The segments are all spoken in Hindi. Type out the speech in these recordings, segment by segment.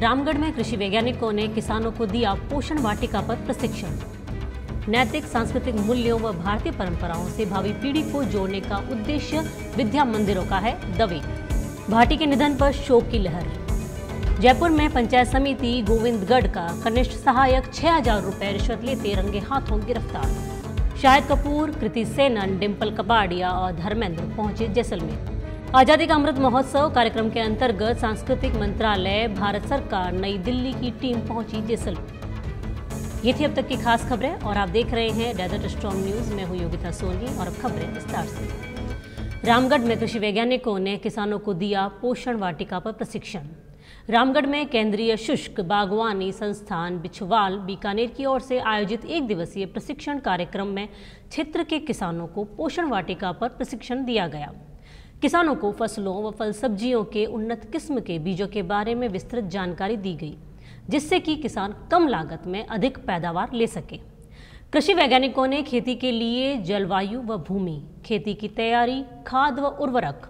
रामगढ़ में कृषि वैज्ञानिकों ने किसानों को दिया पोषण वाटिका पर प्रशिक्षण नैतिक सांस्कृतिक मूल्यों व भारतीय परंपराओं से भावी पीढ़ी को जोड़ने का उद्देश्य विद्या मंदिरों का है दवे भाटी के निधन पर शोक की लहर जयपुर में पंचायत समिति गोविंदगढ़ का कनिष्ठ सहायक छह हजार रूपए रिश्वत लेते रंगे हाथों गिरफ्तार शाहिद कपूर कृति सेनन डिम्पल कपाड़िया और धर्मेंद्र पहुंचे जैसलमेर आज़ादी का अमृत महोत्सव कार्यक्रम के अंतर्गत सांस्कृतिक मंत्रालय भारत सरकार नई दिल्ली की टीम पहुंची जैसलमेर ये थी अब तक की खास खबरें और आप देख रहे हैं डेजर्ट स्ट्रॉन्ग न्यूज में हूँ योगिता सोनी और खबरें विस्तार से रामगढ़ में कृषि वैज्ञानिकों ने किसानों को दिया पोषण वाटिका पर प्रशिक्षण रामगढ़ में केंद्रीय शुष्क बागवानी संस्थान बिछवाल बीकानेर की ओर से आयोजित एक दिवसीय प्रशिक्षण कार्यक्रम में क्षेत्र के किसानों को पोषण वाटिका पर प्रशिक्षण दिया गया किसानों को फसलों व फल सब्जियों के उन्नत किस्म के बीजों के बारे में विस्तृत जानकारी दी गई जिससे कि किसान कम लागत में अधिक पैदावार ले सके कृषि वैज्ञानिकों ने खेती के लिए जलवायु व भूमि खेती की तैयारी खाद व उर्वरक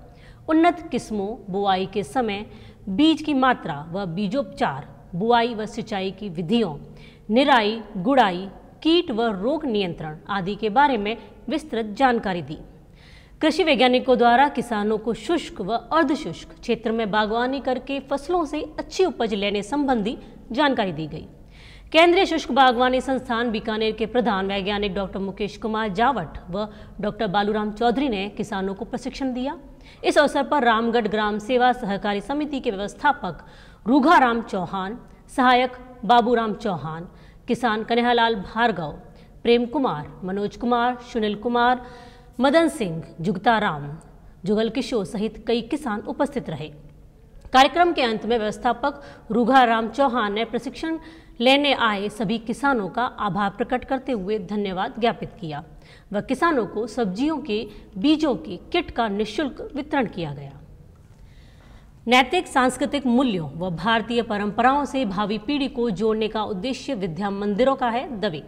उन्नत किस्मों बुआई के समय बीज की मात्रा व बीजोपचार बुआई व सिंचाई की विधियों निराई गुड़ाई कीट व रोग नियंत्रण आदि के बारे में विस्तृत जानकारी दी कृषि वैज्ञानिकों द्वारा किसानों को शुष्क व अर्धशुष्क क्षेत्र में बागवानी करके फसलों से अच्छी उपज लेने संबंधी जानकारी दी गई केंद्रीय शुष्क बागवानी संस्थान बीकानेर के प्रधान वैज्ञानिक डॉक्टर मुकेश कुमार जावट व डॉक्टर बालूराम चौधरी ने किसानों को प्रशिक्षण दिया इस अवसर पर रामगढ़ ग्राम सेवा सहकारी समिति के व्यवस्थापक रूघाराम चौहान सहायक बाबूराम चौहान किसान कन्हालाल भार्गव प्रेम कुमार मनोज कुमार सुनील कुमार मदन सिंह जुगताराम जुगल किशोर सहित कई किसान उपस्थित रहे कार्यक्रम के अंत में व्यवस्थापक रुघाराम चौहान ने प्रशिक्षण लेने आए सभी किसानों का आभार प्रकट करते हुए धन्यवाद ज्ञापित किया व किसानों को सब्जियों के बीजों के किट का निशुल्क वितरण किया गया नैतिक सांस्कृतिक मूल्यों व भारतीय परंपराओं से भावी पीढ़ी को जोड़ने का उद्देश्य विद्या मंदिरों का है दबी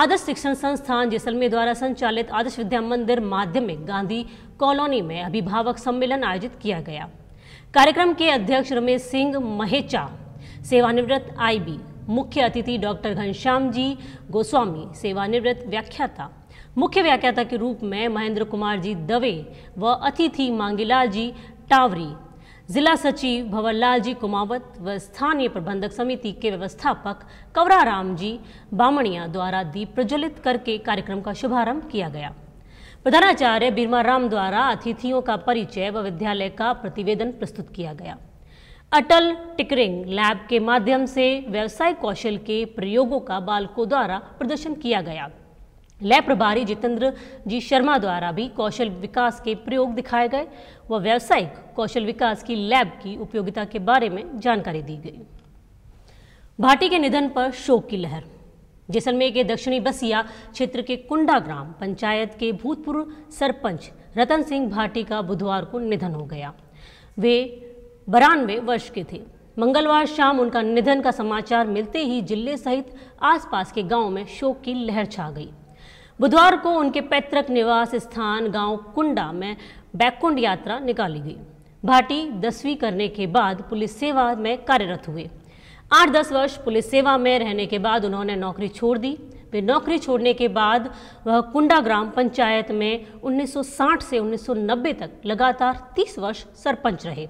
आदर्श शिक्षण संस्थान जैसलमेर द्वारा संचालित आदर्श विद्या मंदिर माध्यमिक गांधी कॉलोनी में अभिभावक सम्मेलन आयोजित किया गया कार्यक्रम के अध्यक्ष रमेश सिंह महेचा सेवानिवृत्त आईबी मुख्य अतिथि डॉक्टर घनश्याम जी गोस्वामी सेवानिवृत्त व्याख्याता मुख्य व्याख्याता के रूप में महेंद्र कुमार जी दवे व अतिथि मांगीलाल जी टावरी जिला सचिव भंवरलाल जी कुमावत व स्थानीय प्रबंधक समिति के व्यवस्थापक कवराराम जी बामणिया द्वारा दीप प्रज्वलित करके कार्यक्रम का शुभारंभ किया गया प्रधानाचार्य बीरमा राम द्वारा अतिथियों का परिचय व विद्यालय का प्रतिवेदन प्रस्तुत किया गया अटल टिकरिंग लैब के माध्यम से व्यवसाय कौशल के प्रयोगों का बालकों द्वारा प्रदर्शन किया गया लैब प्रभारी जितेंद्र जी शर्मा द्वारा भी कौशल विकास के प्रयोग दिखाए गए व व्यावसायिक कौशल विकास की लैब की उपयोगिता के बारे में जानकारी दी गई भाटी के निधन पर शोक की लहर जैसलमेर के दक्षिणी बसिया क्षेत्र के कुंडा ग्राम पंचायत के भूतपूर्व सरपंच रतन सिंह भाटी का बुधवार को निधन हो गया वे बारानवे वर्ष के थे मंगलवार शाम उनका निधन का समाचार मिलते ही जिले सहित आसपास के गांव में शोक की लहर छा गई बुधवार को उनके पैतृक निवास स्थान गांव कुंडा में बैकुंड यात्रा निकाली गई भाटी दसवीं करने के बाद पुलिस सेवा में कार्यरत हुए आठ दस वर्ष पुलिस सेवा में रहने के बाद उन्होंने नौकरी छोड़ दी वे नौकरी छोड़ने के बाद वह कुंडा ग्राम पंचायत में 1960 से 1990 तक लगातार 30 वर्ष सरपंच रहे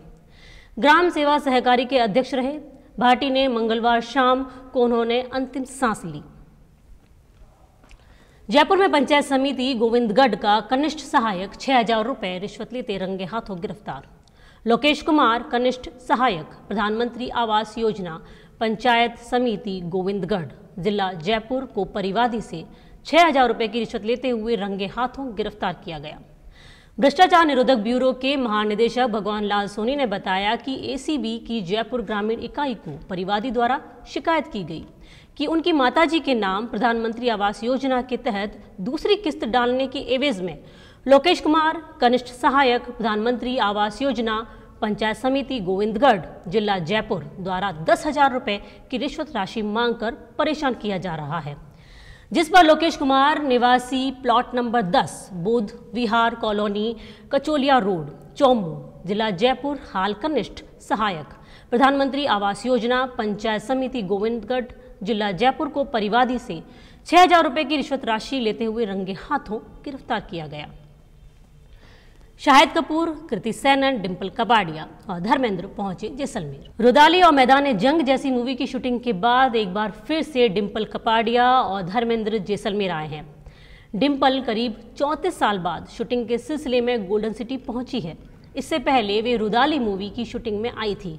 ग्राम सेवा सहकारी के अध्यक्ष रहे भाटी ने मंगलवार शाम को उन्होंने अंतिम सांस ली जयपुर में पंचायत समिति गोविंदगढ़ का कनिष्ठ सहायक छह हजार रुपये रिश्वत लेते रंगे हाथों गिरफ्तार लोकेश कुमार कनिष्ठ सहायक प्रधानमंत्री आवास योजना पंचायत समिति गोविंदगढ़ जिला जयपुर को परिवादी से छह हजार रुपये की रिश्वत लेते हुए रंगे हाथों गिरफ्तार किया गया भ्रष्टाचार निरोधक ब्यूरो के महानिदेशक भगवान लाल सोनी ने बताया कि एसीबी की जयपुर ग्रामीण इकाई को परिवादी द्वारा शिकायत की गई कि उनकी माताजी के नाम प्रधानमंत्री आवास योजना के तहत दूसरी किस्त डालने के एवेज में लोकेश कुमार कनिष्ठ सहायक प्रधानमंत्री आवास योजना पंचायत समिति गोविंदगढ़ जिला जयपुर द्वारा दस हजार रुपये की रिश्वत राशि मांगकर परेशान किया जा रहा है जिस पर लोकेश कुमार निवासी plot number 10 Bodh Vihar colony Kacholiya road Chomu जिला जयपुर हाल कनिष्ठ सहायक प्रधानमंत्री आवास योजना पंचायत समिति गोविंदगढ़ जिला जयपुर को परिवादी से छह हजार रुपये की रिश्वत राशि लेते हुए रंगे हाथों गिरफ्तार किया गया शाहिद कपूर कृति सैनन डिम्पल कबाड़िया और धर्मेंद्र पहुंचे जैसलमेर रुदाली और मैदान जंग जैसी मूवी की शूटिंग के बाद एक बार फिर से डिंपल कपाड़िया और धर्मेंद्र जैसलमेर आए हैं डिंपल करीब चौंतीस साल बाद शूटिंग के सिलसिले में गोल्डन सिटी पहुंची है इससे पहले वे रुदाली मूवी की शूटिंग में आई थी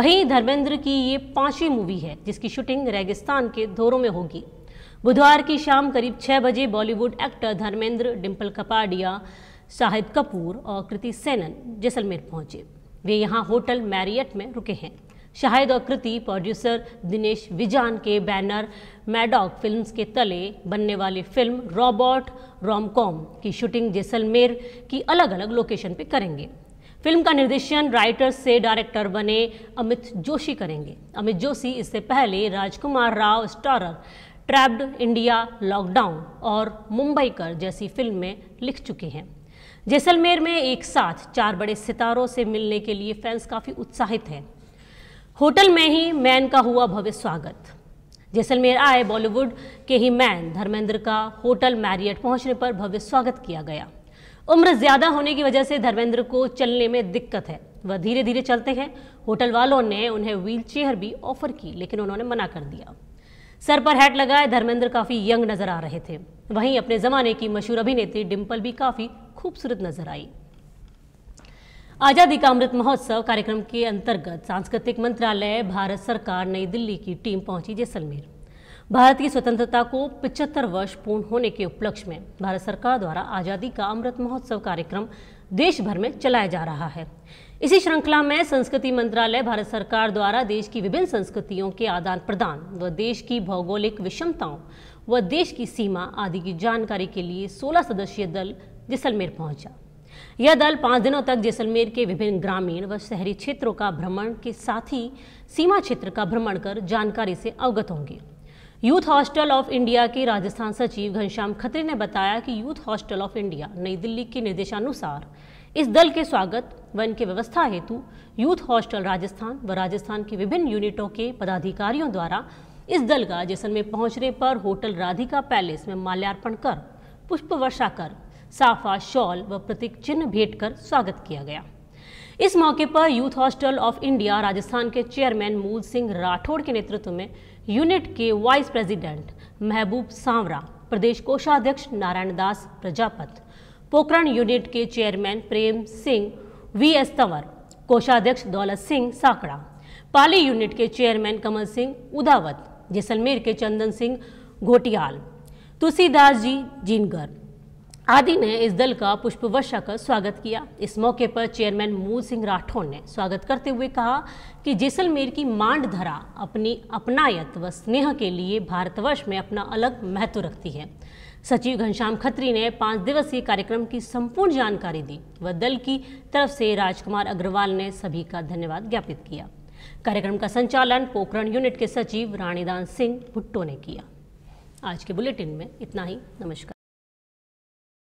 वहीं धर्मेंद्र की ये पांचवी मूवी है जिसकी शूटिंग रेगिस्तान के धोरों में होगी बुधवार की शाम करीब छः बजे बॉलीवुड एक्टर धर्मेंद्र डिम्पल कपाड़िया शाहिद कपूर और कृति सेनन जैसलमेर पहुंचे वे यहाँ होटल मैरियट में रुके हैं शाहिद और कृति प्रोड्यूसर दिनेश विजान के बैनर मैडॉक फिल्म्स के तले बनने वाली फिल्म रॉबर्ट रॉमकॉम की शूटिंग जैसलमेर की अलग अलग लोकेशन पे करेंगे फिल्म का निर्देशन राइटर से डायरेक्टर बने अमित जोशी करेंगे अमित जोशी इससे पहले Rajkumar Rao starrer trapped India lockdown और मुंबई कर जैसी फिल्म में लिख चुके हैं जैसलमेर में एक साथ चार बड़े सितारों से मिलने के लिए फैंस काफ़ी उत्साहित हैं होटल में ही मैन का हुआ भव्य स्वागत जैसलमेर आए बॉलीवुड के ही मैन धर्मेंद्र का होटल मैरियट पहुंचने पर भव्य स्वागत किया गया उम्र ज़्यादा होने की वजह से धर्मेंद्र को चलने में दिक्कत है वह धीरे धीरे चलते हैं होटल वालों ने उन्हें व्हील भी ऑफर की लेकिन उन्होंने मना कर दिया सर पर हैट लगाए धर्मेंद्र काफ़ी यंग नज़र आ रहे थे वहीं अपने ज़माने की मशहूर अभिनेत्री डिम्पल भी काफ़ी खूबसूरत नजर आई आज़ादी का अमृत महोत्सव कार्यक्रम के अंतर्गत सांस्कृतिक मंत्रालय भारत सरकार नई दिल्ली की टीम पहुंची जैसलमेर भारत की स्वतंत्रता को 75 वर्ष पूर्ण होने के उपलक्ष्य में भारत सरकार द्वारा आज़ादी का अमृत महोत्सव कार्यक्रम देश भर में चलाया जा रहा है इसी श्रृंखला में संस्कृति मंत्रालय भारत सरकार द्वारा देश की विभिन्न संस्कृतियों के आदान प्रदान व देश की भौगोलिक विषमताओं व देश की सीमा आदि की जानकारी के लिए 16 सदस्यीय दल जैसलमेर पहुंचा यह दल पाँच दिनों तक जैसलमेर के विभिन्न ग्रामीण व शहरी क्षेत्रों का भ्रमण के साथ ही सीमा क्षेत्र का भ्रमण कर जानकारी से अवगत होंगे यूथ हॉस्टल ऑफ इंडिया के राजस्थान सचिव घनश्याम खत्री ने बताया कि यूथ हॉस्टल ऑफ इंडिया नई दिल्ली के निर्देशानुसार इस दल के स्वागत व इनके व्यवस्था हेतु यूथ हॉस्टल राजस्थान व राजस्थान के विभिन्न यूनिटों के पदाधिकारियों द्वारा इस दल का जैसलमेर पहुंचने पर होटल राधिका पैलेस में माल्यार्पण कर पुष्प वर्षा कर साफा शॉल व प्रतीक चिन्ह भेंट कर स्वागत किया गया इस मौके पर youth hostel of India Rajasthan के चेयरमैन मूल सिंह राठौड़ के नेतृत्व में यूनिट के वाइस प्रेसिडेंट महबूब सांवरा प्रदेश कोषाध्यक्ष नारायण दास प्रजापत पोखरण यूनिट के chairman Prem Singh V S Tanwar कोषाध्यक्ष दौलत सिंह साकड़ा पाली यूनिट के चेयरमैन कमल सिंह उदावत जैसलमेर के चंदन सिंह घोटियाल तुलसीदास जी जिनगर आदि ने इस दल का पुष्प वर्षा कर स्वागत किया इस मौके पर चेयरमैन मूल सिंह राठौर ने स्वागत करते हुए कहा कि जैसलमेर की मांड धरा अपनी अपनायत व स्नेह के लिए भारतवर्ष में अपना अलग महत्व रखती है सचिव घनश्याम खत्री ने पांच दिवसीय कार्यक्रम की संपूर्ण जानकारी दी व दल की तरफ से राजकुमार अग्रवाल ने सभी का धन्यवाद ज्ञापित किया कार्यक्रम का संचालन पोखरण यूनिट के सचिव राणीदान सिंह भुट्टो ने किया आज के बुलेटिन में इतना ही नमस्कार